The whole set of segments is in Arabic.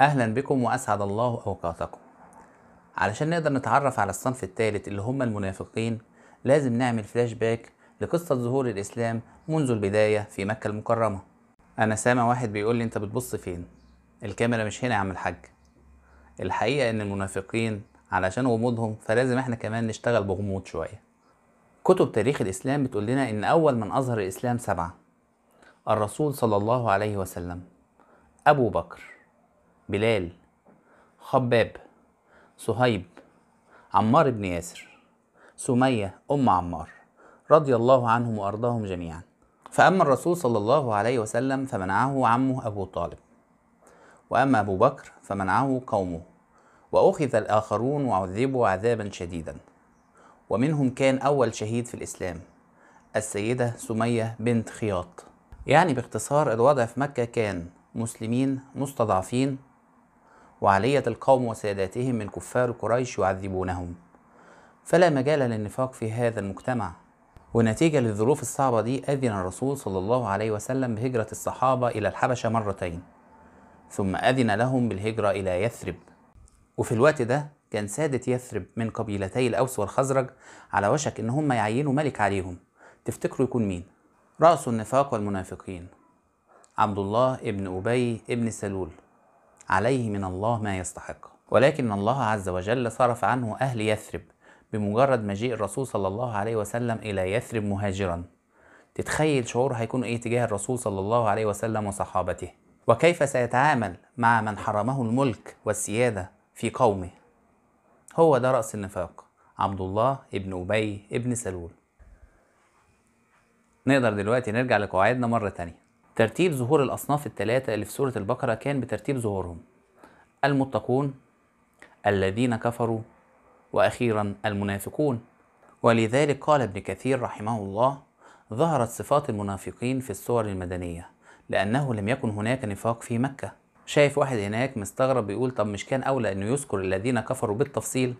أهلا بكم وأسعد الله أوقاتكم علشان نقدر نتعرف على الصنف الثالث اللي هم المنافقين لازم نعمل فلاش باك لقصة ظهور الإسلام منذ البداية في مكة المكرمة أنا سامع واحد بيقول لي أنت بتبص فين الكاميرا مش هنا يا عم الحاج الحقيقة إن المنافقين علشان غموضهم فلازم احنا كمان نشتغل بغموض شوية كتب تاريخ الإسلام بتقول لنا إن أول من أظهر الإسلام سبعة الرسول صلى الله عليه وسلم أبو بكر بلال خباب صهيب عمار بن ياسر سمية أم عمار رضي الله عنهم وأرضاهم جميعا فأما الرسول صلى الله عليه وسلم فمنعه عمه أبو طالب وأما أبو بكر فمنعه قومه وأخذ الآخرون وعذبوا عذابا شديدا ومنهم كان أول شهيد في الإسلام السيدة سمية بنت خياط يعني باختصار الوضع في مكة كان مسلمين مستضعفين وعلية القوم وساداتهم من كفار قريش يعذبونهم فلا مجال للنفاق في هذا المجتمع ونتيجة للظروف الصعبة دي أذن الرسول صلى الله عليه وسلم بهجرة الصحابة إلى الحبشة مرتين ثم أذن لهم بالهجرة إلى يثرب وفي الوقت ده كان سادة يثرب من قبيلتي الأوس والخزرج على وشك إن هم يعينوا ملك عليهم تفتكروا يكون مين؟ رأس النفاق والمنافقين عبد الله ابن أبي ابن سلول عليه من الله ما يستحقه ولكن الله عز وجل صرف عنه أهل يثرب بمجرد مجيء الرسول صلى الله عليه وسلم إلى يثرب مهاجرا تتخيل شعوره هيكون إيه تجاه الرسول صلى الله عليه وسلم وصحابته وكيف سيتعامل مع من حرمه الملك والسيادة في قومه هو ده رأس النفاق عبد الله ابن أبي ابن سلول نقدر دلوقتي نرجع لقواعدنا مرة تانية ترتيب ظهور الأصناف الثلاثة اللي في سورة البقرة كان بترتيب ظهورهم المتقون الذين كفروا وأخيرا المنافقون ولذلك قال ابن كثير رحمه الله ظهرت صفات المنافقين في السور المدنية لأنه لم يكن هناك نفاق في مكة شايف واحد هناك مستغرب بيقول طب مش كان أولى أنه يذكر الذين كفروا بالتفصيل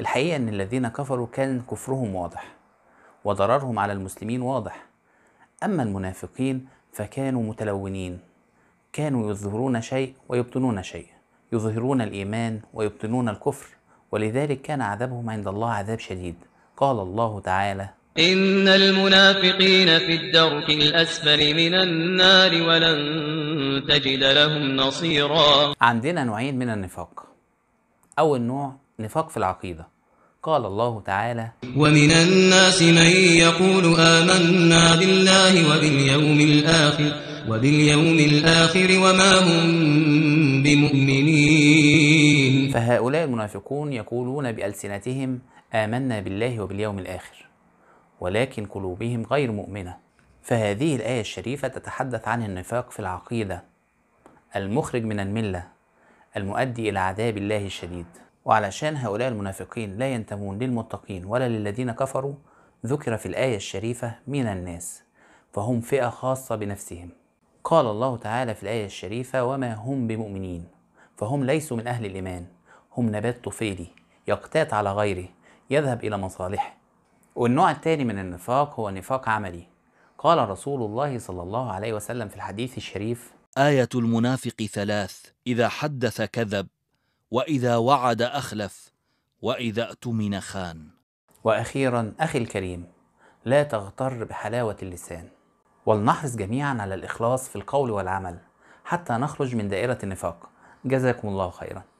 الحقيقة أن الذين كفروا كان كفرهم واضح وضررهم على المسلمين واضح أما المنافقين فكانوا متلونين كانوا يظهرون شيء ويبطنون شيء يظهرون الإيمان ويبطنون الكفر ولذلك كان عذابهم عند الله عذاب شديد قال الله تعالى إن المنافقين في الدرك الأسفل من النار ولن تجد لهم نصيرا عندنا نوعين من النفاق أول نوع نفاق في العقيدة قال الله تعالى ومن الناس من يقول آمنا بالله وباليوم الآخر وباليوم الآخر وما هم بمؤمنين فهؤلاء المنافقون يقولون بألسنتهم آمنا بالله وباليوم الآخر ولكن قلوبهم غير مؤمنة فهذه الآية الشريفة تتحدث عن النفاق في العقيدة المخرج من الملة المؤدي إلى عذاب الله الشديد وعلشان هؤلاء المنافقين لا ينتمون للمتقين ولا للذين كفروا ذكر في الآية الشريفة من الناس فهم فئة خاصة بنفسهم قال الله تعالى في الآية الشريفة وما هم بمؤمنين فهم ليسوا من أهل الإيمان هم نبات طفيلي يقتات على غيره يذهب إلى مصالحه والنوع الثاني من النفاق هو نفاق عملي قال رسول الله صلى الله عليه وسلم في الحديث الشريف آية المنافق ثلاث إذا حدث كذب واذا وعد اخلف واذا اؤتمن خان واخيرا اخي الكريم لا تغتر بحلاوه اللسان ولنحرص جميعا على الاخلاص في القول والعمل حتى نخرج من دائره النفاق جزاكم الله خيرا